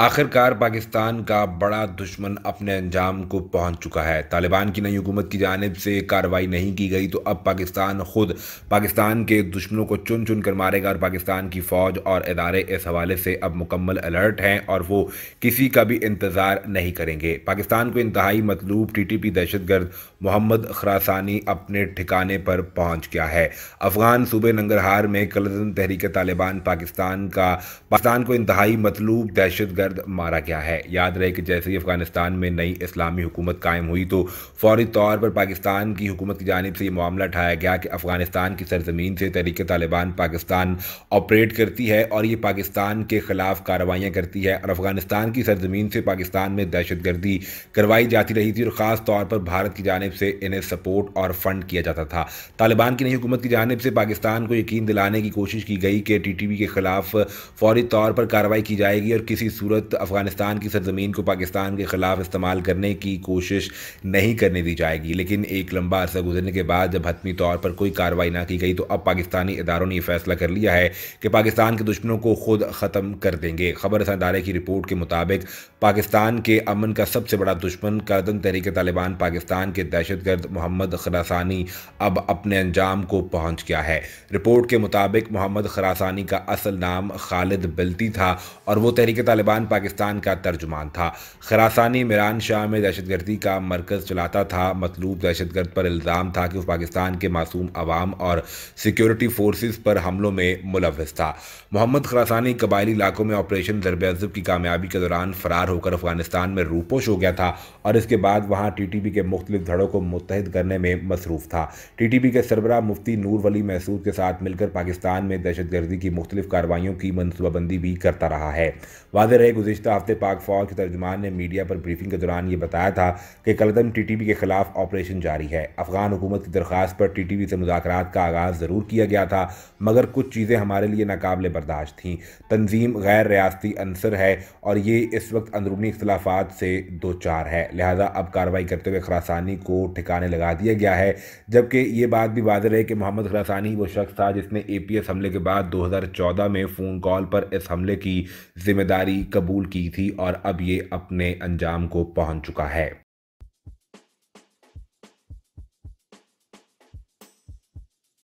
आखिरकार पाकिस्तान का बड़ा दुश्मन अपने अंजाम को पहुंच चुका है तालिबान की नई हुकूमत की जानब से कार्रवाई नहीं की गई तो अब पाकिस्तान खुद पाकिस्तान के दुश्मनों को चुन चुन कर मारेगा और पाकिस्तान की फ़ौज और इदारे इस हवाले से अब मुकम्मल अलर्ट हैं और वो किसी का भी इंतज़ार नहीं करेंगे पाकिस्तान को इंतहाई मतलूब टी टी पी दहशतगर्द मोहम्मद खरासानी अपने ठिकाने पर पहुंच गया है अफगान सूबे नंगरहार में कलदन तहरीक तालिबान पाकिस्तान का पाकिस्तान को इंतहाई मतलूब दहशतगर्द मारा गया है याद रहे कि जैसे ही अफगानिस्तान में नई इस्लामी हुकूमत कायम हुई तो फौरी तौर पर पाकिस्तान की हुकूमत की जानब से ये मामला उठाया गया कि अफगानिस्तान की सरजमीन से तहरीक तालिबान पाकिस्तान ऑपरेट करती है और ये पाकिस्तान के खिलाफ कार्रवाइयाँ करती है और अफगानिस्तान की सरजमीन से पाकिस्तान में दहशतगर्दी करवाई जाती रही थी और ख़ास तौर पर भारत की जानब जानब से इन्हें सपोर्ट और फंड किया जाता था तालिबान की नई हुकूमत की जानब से पाकिस्तान को यकीन दिलाने की कोशिश की गई कि टी टी पी के खिलाफ फौरी तौर पर कार्रवाई की जाएगी और किसी सूरत अफगानिस्तान की सरजमीन को पाकिस्तान के खिलाफ इस्तेमाल करने की कोशिश नहीं करने दी जाएगी लेकिन एक लंबा अरसा गुजरने के बाद जब हतमी तौर पर कोई कार्रवाई ना की गई तो अब पाकिस्तानी इदारों ने यह फैसला कर लिया है कि पाकिस्तान के दुश्मनों को खुद ख़त्म कर देंगे खबर अदारे की रिपोर्ट के मुताबिक पाकिस्तान के अमन का सबसे बड़ा दुश्मन करदन तहरीक तालिबान पाकिस्तान के दर दहशतगर्द मोहम्मद खरासानी अब अपने अंजाम को पहुंच गया है रिपोर्ट के मुताबिक मोहम्मद खरासानी का असल नाम खालिद बिल्ती था और वो तहरीक तालिबान पाकिस्तान का तर्जुमान था खरासानी मीरान शाह में दहशतगर्दी का मरकज़ चलाता था मतलूब दहशतगर्द पर इल्ज़ाम था कि वो पाकिस्तान के मासूम आवाम और सिक्योरिटी फोर्सेस पर हमलों में मुलविस था मोहम्मद खरासानी कबायली इलाकों में ऑपरेशन ज़रब अजब की कामयाबी के दौरान फ़रार होकर अफगानिस्तान में रूपोश हो गया था और इसके बाद वहाँ टी टी पी के मुख्तलिफ धड़ों को मुतहद करने में मसरूफ था टीटीपी के सरबराह मुफ्ती नूर वली महसूद के साथ मिलकर पाकिस्तान में दहशतगर्दी की मुख्तलिफ कार्रवाइयों की मनसूबाबंदी भी करता रहा है वाज रहे गुजशत हफ्ते पाक फौज के तर्जमान ने मीडिया पर ब्रीफिंग के दौरान यह बताया था कि कलदम टी टी पी के खिलाफ ऑपरेशन जारी है अफगान हुकूमत की दरख्वास्त पर टी टी पी से मुजाकर का आगाज़ ज़रूर किया गया था मगर कुछ चीज़ें हमारे लिए नाकबले बर्दाश्त थीं तंजीम गैर रियाती अंसर है और ये इस वक्त अंदरूनी इख्लाफात से दो चार है लिहाजा अब कार्रवाई करते हुए खरासानी को ठिकाने लगा दिया गया है जबकि ये बात भी वाजह है कि मोहम्मद खरासानी वो शख्स था जिसने ए पी एस हमले के बाद 2014 में फ़ोन कॉल पर इस हमले की जिम्मेदारी कबूल की थी और अब ये अपने अंजाम को पहुंच चुका है